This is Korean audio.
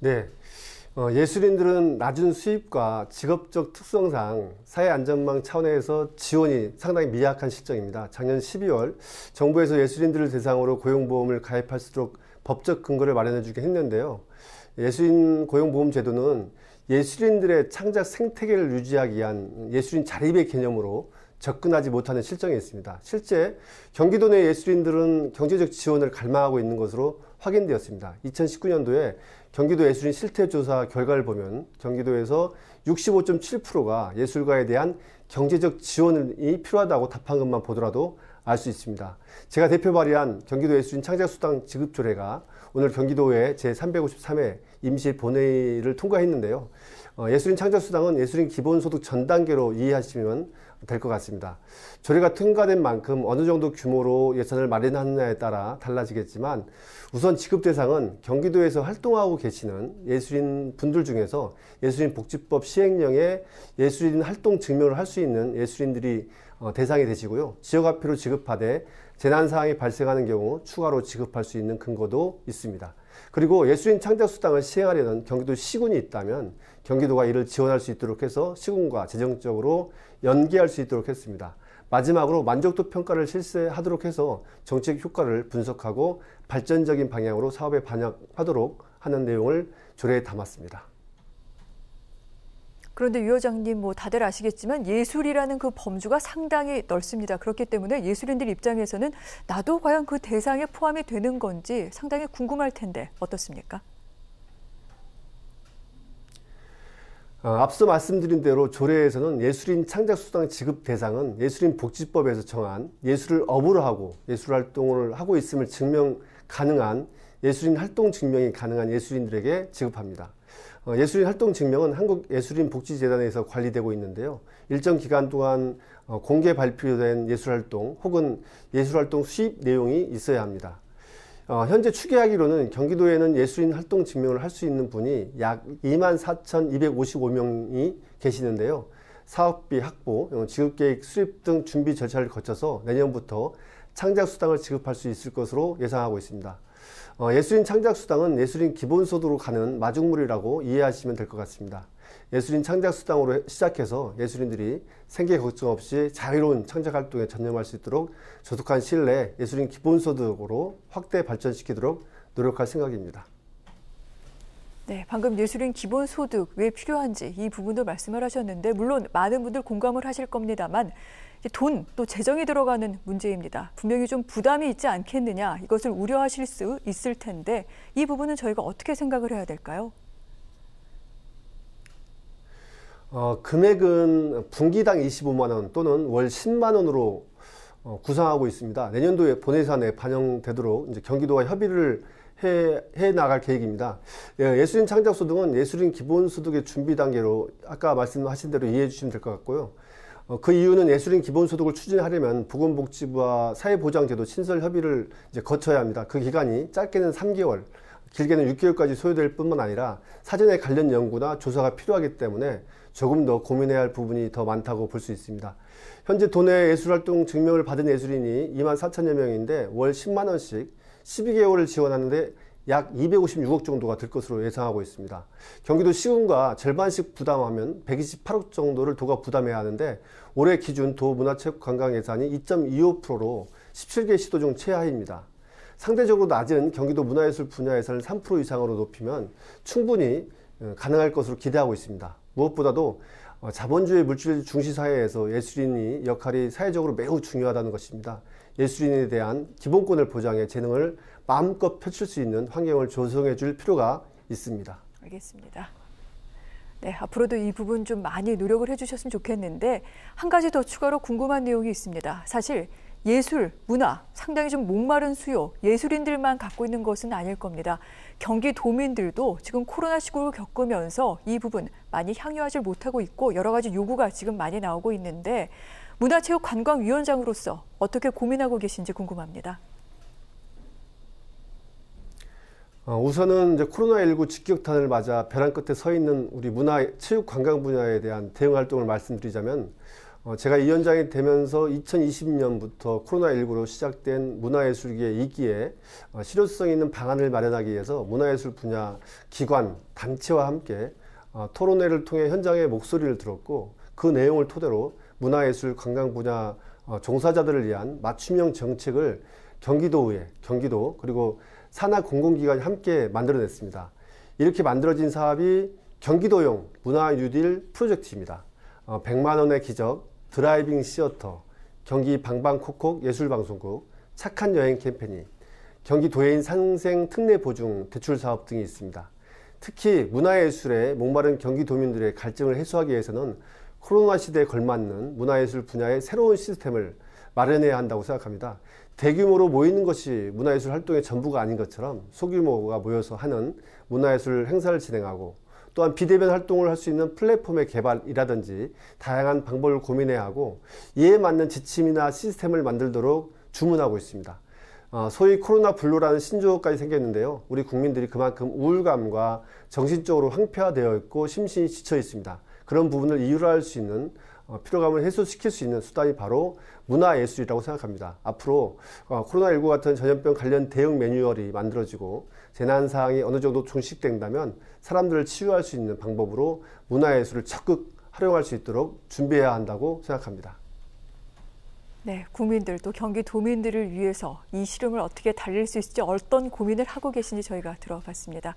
네. 어, 예술인들은 낮은 수입과 직업적 특성상 사회안전망 차원에서 지원이 상당히 미약한 실정입니다. 작년 12월 정부에서 예술인들을 대상으로 고용보험을 가입할수록 법적 근거를 마련해주긴 했는데요. 예술인 고용보험 제도는 예술인들의 창작 생태계를 유지하기 위한 예술인 자립의 개념으로 접근하지 못하는 실정이 있습니다. 실제 경기도 내 예술인들은 경제적 지원을 갈망하고 있는 것으로 확인되었습니다. 2019년도에 경기도 예술인 실태조사 결과를 보면 경기도에서 65.7%가 예술가에 대한 경제적 지원이 필요하다고 답한 것만 보더라도 알수 있습니다. 제가 대표 발의한 경기도의 수준 창작수당 지급 조례가 오늘 경기도의 제353회 임시 본회의를 통과했는데요. 어, 예술인 창작수당은 예술인 기본소득 전 단계로 이해하시면 될 것 같습니다. 조례가 통과된 만큼 어느 정도 규모로 예산을 마련하느냐에 따라 달라지겠지만 우선 지급 대상은 경기도에서 활동하고 계시는 예술인 분들 중에서 예술인 복지법 시행령에 예술인 활동 증명을 할 수 있는 예술인들이 어, 대상이 되시고요. 지역화폐로 지급하되 재난 사항이 발생하는 경우 추가로 지급할 수 있는 근거도 있습니다. 그리고 예수인 창작수당을 시행하려는 경기도 시군이 있다면 경기도가 이를 지원할 수 있도록 해서 시군과 재정적으로 연계할 수 있도록 했습니다. 마지막으로 만족도 평가를 실시하도록 해서 정책 효과를 분석하고 발전적인 방향으로 사업에 반영하도록 하는 내용을 조례에 담았습니다. 그런데 유 여장님 뭐 다들 아시겠지만 예술이라는 그 범주가 상당히 넓습니다. 그렇기 때문에 예술인들 입장에서는 나도 과연 그 대상에 포함이 되는 건지 상당히 궁금할 텐데 어떻습니까? 아, 앞서 말씀드린 대로 조례에서는 예술인 창작수당 지급 대상은 예술인 복지법에서 정한 예술을 업으로 하고 예술 활동을 하고 있음을 증명 가능한 예술인 활동 증명이 가능한 예술인들에게 지급합니다. 어, 예술인 활동 증명은 한국예술인 복지재단에서 관리되고 있는데요. 일정 기간 동안 어, 공개 발표된 예술활동 혹은 예술활동 수입 내용이 있어야 합니다. 어, 현재 추계하기로는 경기도에는 예술인 활동 증명을 할 수 있는 분이 약 24,255명이 계시는데요. 사업비 확보, 지급계획 수립 등 준비 절차를 거쳐서 내년부터 창작수당을 지급할 수 있을 것으로 예상하고 있습니다. 어, 예술인 창작수당은 예술인 기본소득으로 가는 마중물이라고 이해하시면 될 것 같습니다. 예술인 창작수당으로 시작해서 예술인들이 생계 걱정 없이 자유로운 창작활동에 전념할 수 있도록 조속한 시일 내 예술인 기본소득으로 확대 발전시키도록 노력할 생각입니다. 네, 방금 예술인 기본소득 왜 필요한지 이 부분도 말씀을 하셨는데 물론 많은 분들 공감을 하실 겁니다만 돈 또 재정이 들어가는 문제입니다. 분명히 좀 부담이 있지 않겠느냐 이것을 우려하실 수 있을 텐데 이 부분은 저희가 어떻게 생각을 해야 될까요? 어, 금액은 분기당 25만 원 또는 월 10만 원으로 어, 구상하고 있습니다. 내년도에 본예산에 반영되도록 이제 경기도와 협의를 해, 해 나갈 계획입니다. 예, 술인 창작소득은 예술인 기본소득의 준비 단계로 아까 말씀하신 대로 이해해 주시면 될 것 같고요. 어, 그 이유는 예술인 기본소득을 추진하려면 보건복지부와 사회보장제도 신설 협의를 이제 거쳐야 합니다. 그 기간이 짧게는 3개월, 길게는 6개월까지 소요될 뿐만 아니라 사전에 관련 연구나 조사가 필요하기 때문에 조금 더 고민해야 할 부분이 더 많다고 볼 수 있습니다. 현재 도내 예술활동 증명을 받은 예술인이 2만 4천여 명인데 월 10만원씩 12개월을 지원하는데 약 256억 정도가 들 것으로 예상하고 있습니다. 경기도 시군과 절반씩 부담하면 128억 정도를 도가 부담해야 하는데 올해 기준 도 문화체육관광 예산이 2.25%로 17개 시도 중 최하입니다. 상대적으로 낮은 경기도 문화예술 분야 예산을 3% 이상으로 높이면 충분히 어, 가능할 것으로 기대하고 있습니다. 무엇보다도 어, 자본주의 물질 중시 사회에서 예술인이 역할이 사회적으로 매우 중요하다는 것입니다. 예술인에 대한 기본권을 보장해 재능을 마음껏 펼칠 수 있는 환경을 조성해 줄 필요가 있습니다. 알겠습니다. 네, 앞으로도 이 부분 좀 많이 노력을 해주셨으면 좋겠는데 한 가지 더 추가로 궁금한 내용이 있습니다. 사실 예술, 문화 상당히 좀 목마른 수요, 예술인들만 갖고 있는 것은 아닐 겁니다. 경기 도민들도 지금 코로나 시국을 겪으면서 이 부분 많이 향유하지 못하고 있고 여러 가지 요구가 지금 많이 나오고 있는데 문화체육관광위원장으로서 어떻게 고민하고 계신지 궁금합니다. 어, 우선은 이제 코로나19 직격탄을 맞아 벼랑 끝에 서 있는 우리 문화체육 관광 분야에 대한 대응 활동을 말씀드리자면 어, 제가 위원장이 되면서 2020년부터 코로나19로 시작된 문화예술계의 이기에 어, 실효성 있는 방안을 마련하기 위해서 문화예술 분야 기관, 단체와 함께 토론회를 통해 현장의 목소리를 들었고 그 내용을 토대로 문화예술 관광 분야 어, 종사자들을 위한 맞춤형 정책을 경기도의 경기도 그리고 산하 공공기관이 함께 만들어냈습니다. 이렇게 만들어진 사업이 경기도용 문화 유딜 프로젝트입니다. 100만 어, 원의 기적, 드라이빙 시어터, 경기 방방콕콕 예술방송국, 착한 여행 캠페인 경기도예인 상생 특례 보증 대출 사업 등이 있습니다. 특히 문화예술에 목마른 경기도민들의 갈증을 해소하기 위해서는 코로나 시대에 걸맞는 문화예술 분야의 새로운 시스템을 마련해야 한다고 생각합니다. 대규모로 모이는 것이 문화예술 활동의 전부가 아닌 것처럼 소규모가 모여서 하는 문화예술 행사를 진행하고 또한 비대면 활동을 할 수 있는 플랫폼의 개발이라든지 다양한 방법을 고민해야 하고 이에 맞는 지침이나 시스템을 만들도록 주문하고 있습니다. 어, 소위 코로나 블루라는 신조어까지 생겼는데요. 우리 국민들이 그만큼 우울감과 정신적으로 황폐화되어 있고 심신이 지쳐 있습니다. 그런 부분을 이유로 할 수 있는 어, 피로감을 해소시킬 수 있는 수단이 바로 문화예술이라고 생각합니다. 앞으로 어, 코로나19 같은 전염병 관련 대응 매뉴얼이 만들어지고 재난사항이 어느 정도 종식된다면 사람들을 치유할 수 있는 방법으로 문화예술을 적극 활용할 수 있도록 준비해야 한다고 생각합니다. 네, 국민들 또 경기 도민들을 위해서 이 시름을 어떻게 달릴 수 있을지 어떤 고민을 하고 계신지 저희가 들어봤습니다.